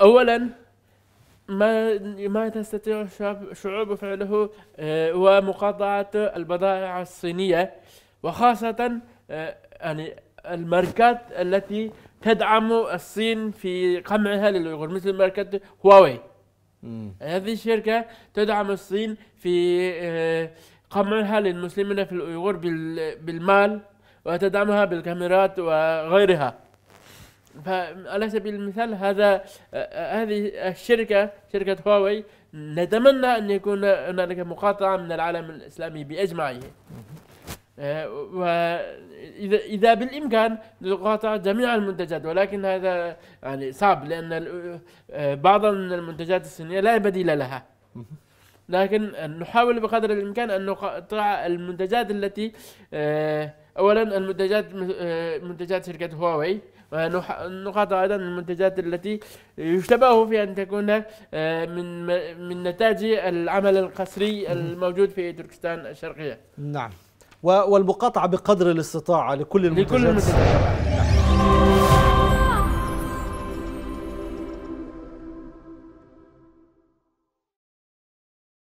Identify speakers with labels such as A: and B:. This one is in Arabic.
A: اولا ما ما تستطيع الشعوب فعله آه، ومقاطعة البضائع الصينية وخاصة آه، يعني الماركات التي تدعم الصين في قمعها للأيغور مثل ماركة هواوي مم. هذه الشركة تدعم الصين في آه، قمعها للمسلمين في الأيغور بالمال وتدعمها بالكاميرات وغيرها فعلى سبيل المثال هذا هذه الشركة شركة هواوي نتمنى أن يكون هنالك مقاطعة من العالم الإسلامي بأجمعه وإذا إذا بالإمكان نقاطع جميع المنتجات ولكن هذا يعني صعب لأن بعض من المنتجات الصينية لا بديل لها لكن نحاول بقدر الامكان ان نقطع المنتجات التي آه، اولا المنتجات آه، منتجات شركه هواوي ونقاطع ايضا المنتجات التي يشتبه في ان تكون آه، من من نتاج العمل القسري الموجود في تركستان الشرقيه.
B: نعم والمقاطعه بقدر الاستطاعه لكل المنتجات. لكل المنتجات.